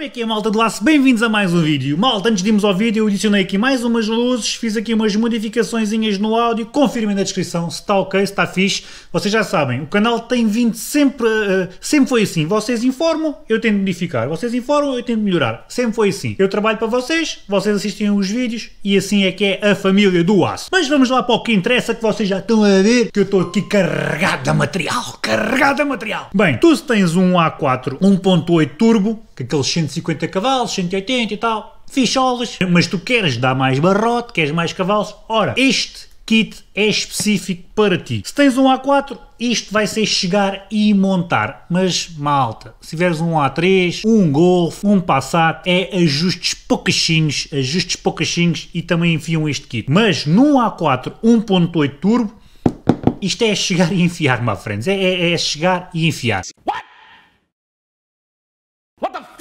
Como é que é, malta do laço? Bem-vindos a mais um vídeo. Malta, antes de irmos ao vídeo, eu adicionei aqui mais umas luzes, fiz aqui umas modificações no áudio, confirmem na descrição se está ok, se está fixe. Vocês já sabem, o canal tem vindo sempre, uh, sempre foi assim. Vocês informam, eu tento modificar. Vocês informam, eu tento melhorar. Sempre foi assim. Eu trabalho para vocês, vocês assistem os vídeos e assim é que é a família do aço. Mas vamos lá para o que interessa, que vocês já estão a ver que eu estou aqui carregado de material, carregado de material. Bem, tu se tens um A4 1.8 turbo, com aqueles 150 cavalos, 180 e tal, ficholas, mas tu queres dar mais barrote, queres mais cavalos, ora, este kit é específico para ti. Se tens um A4, isto vai ser chegar e montar. Mas malta, se tiveres um A3, um Golf, um Passat, é ajustes poucachinhos, ajustes poucachinhos e também enfiam este kit. Mas num A4 1.8 turbo, isto é chegar e enfiar, my friends. É, é, é chegar e enfiar. What?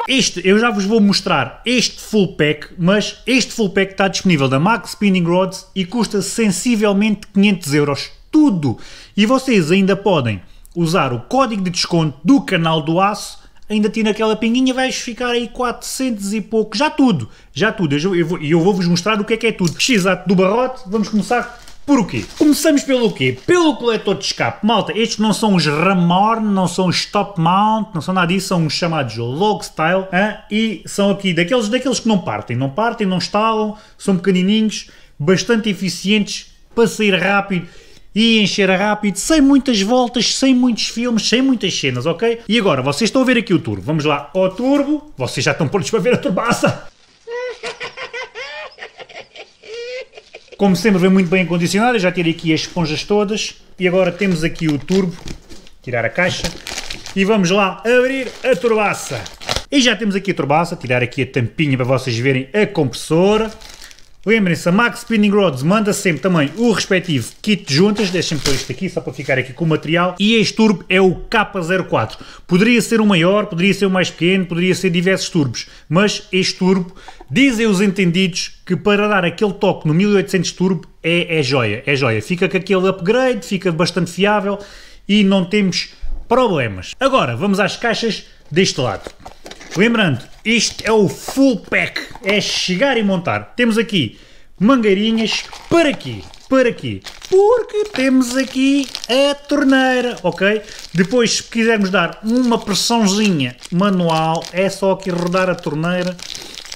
este, eu já vos vou mostrar este full pack, mas este full pack está disponível da Max Spinning Rods e custa sensivelmente 500 euros, tudo. E vocês ainda podem usar o código de desconto do canal do Aço, ainda tira aquela pinguinha, vais ficar aí 400 e pouco, já tudo, já tudo. E eu, eu, eu vou-vos mostrar o que é que é tudo. x do barrote, vamos começar Porquê? Começamos pelo quê? Pelo coletor de escape. Malta, estes não são os Ramorn, não são os Top Mount, não são nada disso, são os chamados Log Style hein? e são aqui daqueles, daqueles que não partem, não partem, não estalam, são pequenininhos, bastante eficientes para sair rápido e encher rápido, sem muitas voltas, sem muitos filmes, sem muitas cenas, ok? E agora, vocês estão a ver aqui o turbo. Vamos lá ao turbo. Vocês já estão prontos para ver a turbaça. Como sempre vem muito bem acondicionado, eu já tirei aqui as esponjas todas e agora temos aqui o turbo, tirar a caixa e vamos lá abrir a turbaça. E já temos aqui a turbaça, tirar aqui a tampinha para vocês verem a compressora. Lembrem-se, a Max Spinning Rods manda sempre também o respectivo kit de juntas, deixem-me pôr isto aqui só para ficar aqui com o material, e este turbo é o K04. Poderia ser o maior, poderia ser o mais pequeno, poderia ser diversos turbos, mas este turbo, dizem os entendidos, que para dar aquele toque no 1800 turbo é, é joia, é joia. Fica com aquele upgrade, fica bastante fiável e não temos problemas. Agora, vamos às caixas deste lado. Lembrando, isto é o full pack, é chegar e montar. Temos aqui mangueirinhas para aqui, para aqui, porque temos aqui a torneira, ok? Depois, se quisermos dar uma pressãozinha manual, é só aqui rodar a torneira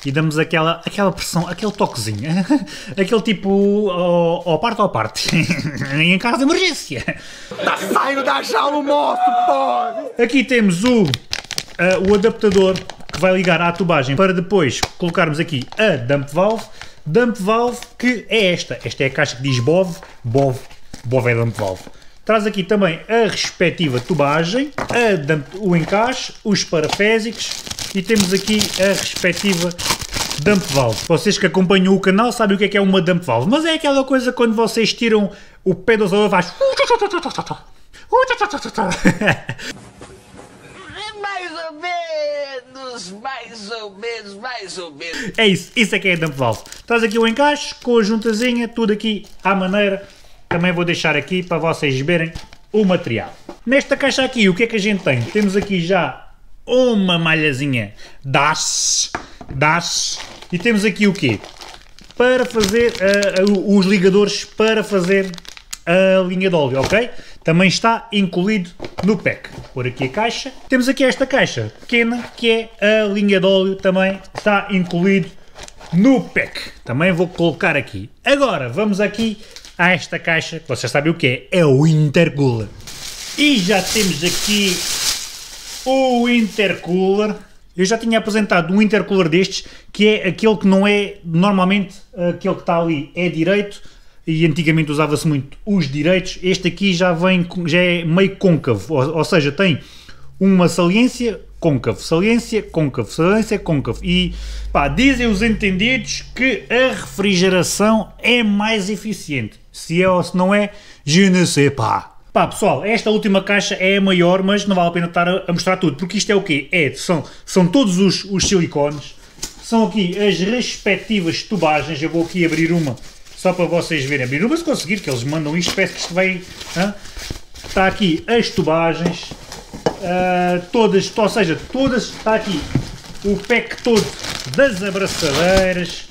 e damos aquela, aquela pressão, aquele toquezinho, aquele tipo ao, parte ao parte, em caso de emergência. Está saindo da jaula o monstro, pô! Aqui temos o, uh, o adaptador que vai ligar à tubagem para depois colocarmos aqui a dump valve. Dump valve que é esta. Esta é a caixa que diz BOV. BOV. BOV é dump valve. Traz aqui também a respectiva tubagem, a dump, o encaixe, os parafésicos e temos aqui a respectiva dump valve. Vocês que acompanham o canal sabem o que é, que é uma dump valve, mas é aquela coisa quando vocês tiram o pé do faz... mais ou menos. É isso, isso é que é dump valve. Traz aqui o encaixe com a juntazinha, tudo aqui à maneira. Também vou deixar aqui para vocês verem o material. Nesta caixa aqui, o que é que a gente tem? Temos aqui já uma malhazinha DAS, DAS, e temos aqui o quê? Para fazer uh, os ligadores para fazer a linha de óleo, ok? Também está incluído no pack. Por aqui a caixa. Temos aqui esta caixa pequena, que é a linha de óleo, também está incluído no pack. Também vou colocar aqui. Agora, vamos aqui a esta caixa, que vocês sabem o que é, é o intercooler. E já temos aqui o intercooler. Eu já tinha apresentado um intercooler destes, que é aquele que não é normalmente aquele que está ali, é direito, e antigamente usava-se muito os direitos, este aqui já vem já é meio côncavo, ou, ou seja, tem uma saliência côncavo, saliência côncavo, saliência côncavo e pá, dizem os entendidos que a refrigeração é mais eficiente. Se é ou se não é, je ne sais pas. Pá, pessoal, esta última caixa é a maior, mas não vale a pena estar a, a mostrar tudo, porque isto é o quê? É, são, são todos os, os silicones, são aqui as respectivas tubagens, eu vou aqui abrir uma só para vocês verem. Eu não vou conseguir, que eles mandam isto, parece que isto vai... Está aqui as tubagens, uh, todas, ou seja, todas, está aqui o pack todo das abraçadeiras,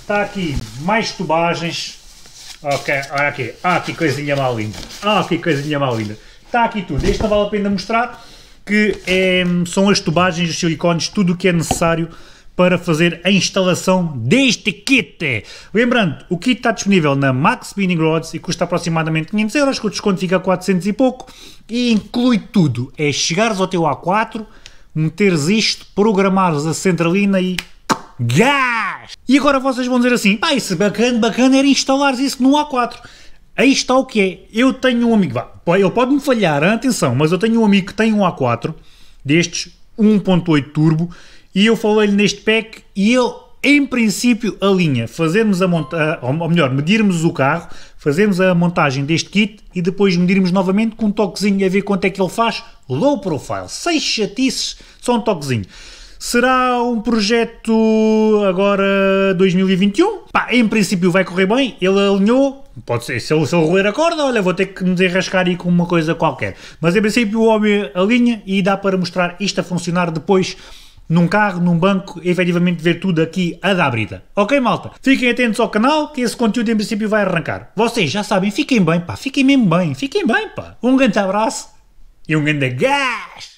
está aqui mais tubagens, ok, olha aqui, ah que coisinha mal linda, ah que coisinha mal linda, está aqui tudo, este não vale a pena mostrar, que é, são as tubagens, os silicones, tudo o que é necessário para fazer a instalação deste kit. Lembrando, o kit está disponível na Max Spinning Rods e custa aproximadamente 500 euros, com o desconto fica a 400 e pouco e inclui tudo. É chegares ao teu A4, meteres isto, programares a centralina e gás! E agora vocês vão dizer assim, pá, isso é bacana, bacana era instalares isso no A4. Aí está o que é. Eu tenho um amigo, vá, ele pode-me falhar, atenção, mas eu tenho um amigo que tem um A4, destes 1.8 turbo, e eu falei-lhe neste pack e ele, em princípio, alinha fazermos a montagem, ou melhor, medirmos o carro, fazermos a montagem deste kit e depois medirmos novamente com um toquezinho a ver quanto é que ele faz. Low profile, seis chatices, só um toquezinho. Será um projeto agora 2021? Pá, em princípio vai correr bem, ele alinhou, pode ser, se eu, roer a corda, olha, vou ter que me desenrascar aí com uma coisa qualquer. Mas em princípio o homem alinha e dá para mostrar isto a funcionar depois num carro, num banco, efetivamente ver tudo aqui a dar brida. Ok, malta? Fiquem atentos ao canal que esse conteúdo em princípio vai arrancar. Vocês já sabem, fiquem bem, pá, fiquem mesmo bem, fiquem bem, pá. Um grande abraço e um grande gás!